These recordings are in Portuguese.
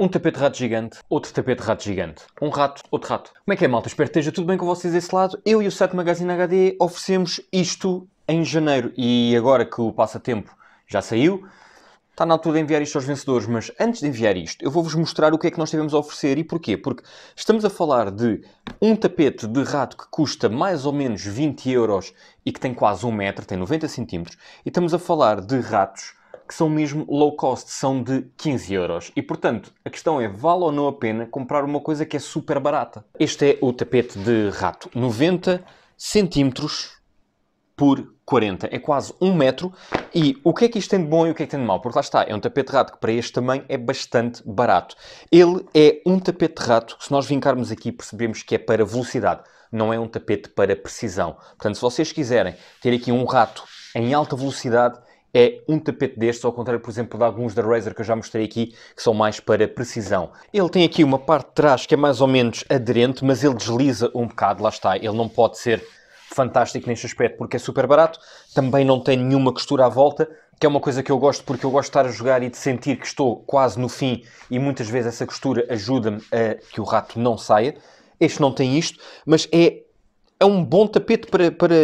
Um tapete de rato gigante, outro tapete de rato gigante. Um rato, outro rato. Como é que é, malta? Espero que esteja tudo bem com vocês desse lado. Eu e o 7 Magazine HD oferecemos isto em janeiro. E agora que o passatempo já saiu, está na altura de enviar isto aos vencedores. Mas antes de enviar isto, eu vou-vos mostrar o que é que nós tivemos a oferecer e porquê. Porque estamos a falar de um tapete de rato que custa mais ou menos 20 euros e que tem quase um metro, tem 90 centímetros. E estamos a falar de ratos que são mesmo low cost, são de 15 euros. E portanto, a questão é, vale ou não a pena comprar uma coisa que é super barata? Este é o tapete de rato, 90 centímetros por 40, é quase um metro. E o que é que isto tem de bom e o que é que tem de mal? Porque lá está, é um tapete rato que para este tamanho é bastante barato. Ele é um tapete rato que se nós vincarmos aqui percebemos que é para velocidade, não é um tapete para precisão. Portanto, se vocês quiserem ter aqui um rato em alta velocidade, é um tapete destes, ao contrário, por exemplo, de alguns da Razer que eu já mostrei aqui, que são mais para precisão. Ele tem aqui uma parte de trás que é mais ou menos aderente, mas ele desliza um bocado, lá está, ele não pode ser fantástico neste aspecto porque é super barato, também não tem nenhuma costura à volta, que é uma coisa que eu gosto porque eu gosto de estar a jogar e de sentir que estou quase no fim e muitas vezes essa costura ajuda-me a que o rato não saia. Este não tem isto, mas é, é um bom tapete para, para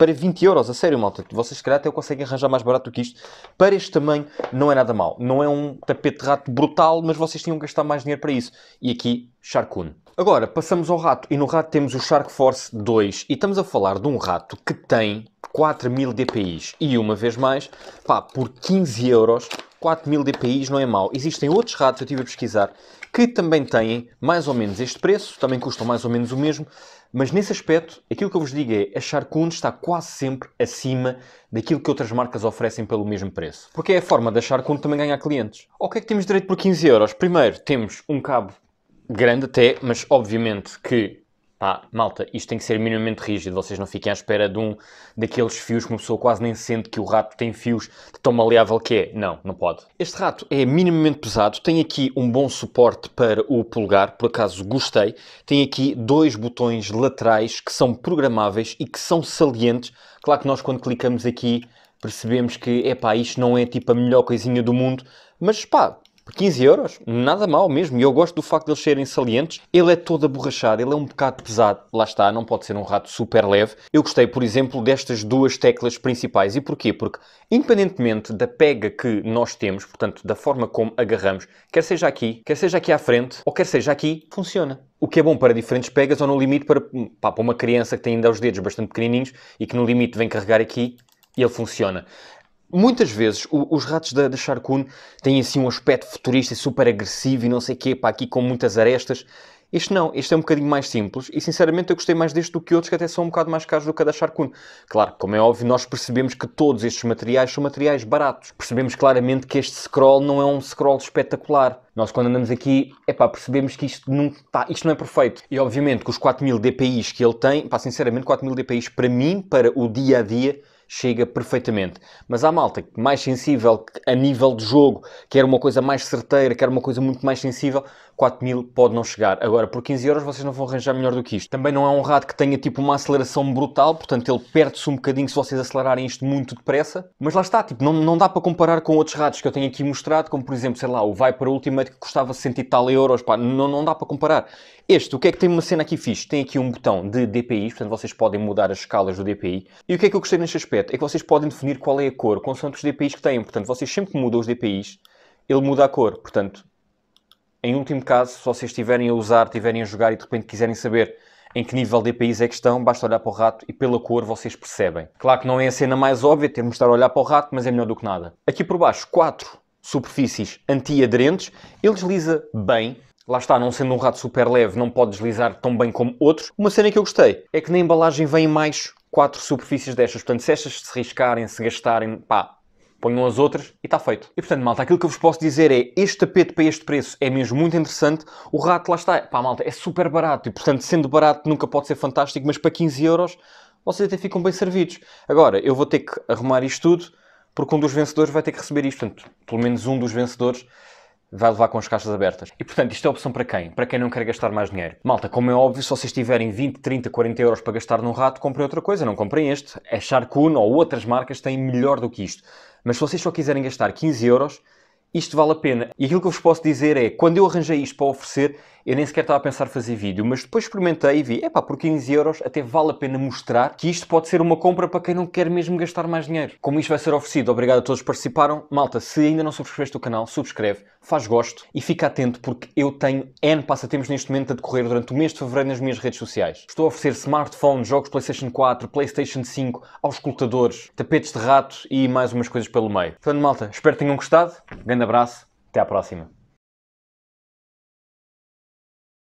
para 20 euros. A sério, malta. Vocês, se calhar, até conseguem arranjar mais barato do que isto. Para este tamanho, não é nada mal. Não é um tapete de rato brutal, mas vocês tinham que gastar mais dinheiro para isso. E aqui, Sharkoon. Agora, passamos ao rato. E no rato temos o Shark Force 2. E estamos a falar de um rato que tem 4000 mil DPIs. E uma vez mais, pá, por 15 euros, 4 mil DPIs não é mau. Existem outros ratos, eu estive a pesquisar, que também têm mais ou menos este preço, também custam mais ou menos o mesmo, mas nesse aspecto, aquilo que eu vos digo é, a Charcoon está quase sempre acima daquilo que outras marcas oferecem pelo mesmo preço. Porque é a forma da Charcoon também ganhar clientes. O que é que temos direito por 15 euros? Primeiro, temos um cabo grande até, mas obviamente que pá, malta, isto tem que ser minimamente rígido, vocês não fiquem à espera de um daqueles fios que uma pessoa quase nem sente que o rato tem fios de tão maleável que é. Não, não pode. Este rato é minimamente pesado, tem aqui um bom suporte para o polegar, por acaso gostei. Tem aqui dois botões laterais que são programáveis e que são salientes. Claro que nós quando clicamos aqui percebemos que, é pá, isto não é tipo a melhor coisinha do mundo, mas pá, 15 euros, nada mal mesmo, e eu gosto do facto de eles serem salientes. Ele é todo aborrachado, ele é um bocado pesado, lá está, não pode ser um rato super leve. Eu gostei, por exemplo, destas duas teclas principais. E porquê? Porque, independentemente da pega que nós temos, portanto, da forma como agarramos, quer seja aqui, quer seja aqui à frente, ou quer seja aqui, funciona. O que é bom para diferentes pegas ou no limite para, pá, para uma criança que tem ainda os dedos bastante pequenininhos e que no limite vem carregar aqui, ele funciona. Muitas vezes o, os ratos da, da têm assim um aspecto futurista e super agressivo e não sei o quê, pá, aqui com muitas arestas. Este não, este é um bocadinho mais simples e sinceramente eu gostei mais deste do que outros que até são um bocado mais caros do que a da Sharkun. Claro, como é óbvio, nós percebemos que todos estes materiais são materiais baratos. Percebemos claramente que este scroll não é um scroll espetacular. Nós quando andamos aqui, é pá, percebemos que isto não, pá, tá, isto não é perfeito. E obviamente que os 4000 DPIs que ele tem, pá, sinceramente 4000 DPIs para mim, para o dia a dia, chega perfeitamente. Mas há malta mais sensível a nível de jogo, quer uma coisa mais certeira, quer uma coisa muito mais sensível, 4 mil pode não chegar. Agora, por 15 euros vocês não vão arranjar melhor do que isto. Também não é um rato que tenha tipo uma aceleração brutal, portanto ele perde-se um bocadinho se vocês acelerarem isto muito depressa. Mas lá está, tipo, não, não dá para comparar com outros ratos que eu tenho aqui mostrado, como por exemplo, sei lá, o Viper Ultimate que custava 100 e tal euros, pá, não, não dá para comparar. Este, o que é que tem uma cena aqui fixe? Tem aqui um botão de DPI, portanto vocês podem mudar as escalas do DPI. E o que é que eu gostei neste aspecto? É que vocês podem definir qual é a cor, consoante os DPIs que têm. Portanto, vocês sempre que mudam os DPIs, ele muda a cor. Portanto, em último caso, se vocês estiverem a usar, estiverem a jogar e de repente quiserem saber em que nível de EPIs é que estão, basta olhar para o rato e pela cor vocês percebem. Claro que não é a cena mais óbvia termos de estar a olhar para o rato, mas é melhor do que nada. Aqui por baixo, quatro superfícies antiaderentes, ele desliza bem, Lá está, não sendo um rato super leve, não pode deslizar tão bem como outros. Uma cena que eu gostei é que na embalagem vem mais quatro superfícies destas. Portanto, se estas se riscarem, se gastarem, pá, ponham as outras e está feito. E portanto, malta, aquilo que eu vos posso dizer é este tapete para este preço é mesmo muito interessante. O rato lá está, pá, malta, é super barato e portanto, sendo barato nunca pode ser fantástico, mas para 15 euros vocês até ficam bem servidos. Agora, eu vou ter que arrumar isto tudo porque um dos vencedores vai ter que receber isto. Portanto, pelo menos um dos vencedores vai levar com as caixas abertas. E portanto, isto é opção para quem? Para quem não quer gastar mais dinheiro. Malta, como é óbvio, se vocês tiverem 20, 30, 40 euros para gastar num rato, comprem outra coisa, não comprem este. É Sharkoon ou outras marcas têm melhor do que isto. Mas se vocês só quiserem gastar 15 euros, isto vale a pena. E aquilo que eu vos posso dizer é, quando eu arranjei isto para oferecer, eu nem sequer estava a pensar fazer vídeo, mas depois experimentei e vi, epá, por 15 euros até vale a pena mostrar que isto pode ser uma compra para quem não quer mesmo gastar mais dinheiro. Como isto vai ser oferecido, obrigado a todos que participaram. Malta, se ainda não subscreveste o canal, subscreve, faz gosto e fica atento porque eu tenho N passatempos neste momento a decorrer durante o mês de Fevereiro nas minhas redes sociais. Estou a oferecer smartphones, jogos Playstation 4, Playstation 5, auscultadores, tapetes de rato e mais umas coisas pelo meio. Portanto, malta, espero que tenham gostado. Grande abraço, até à próxima.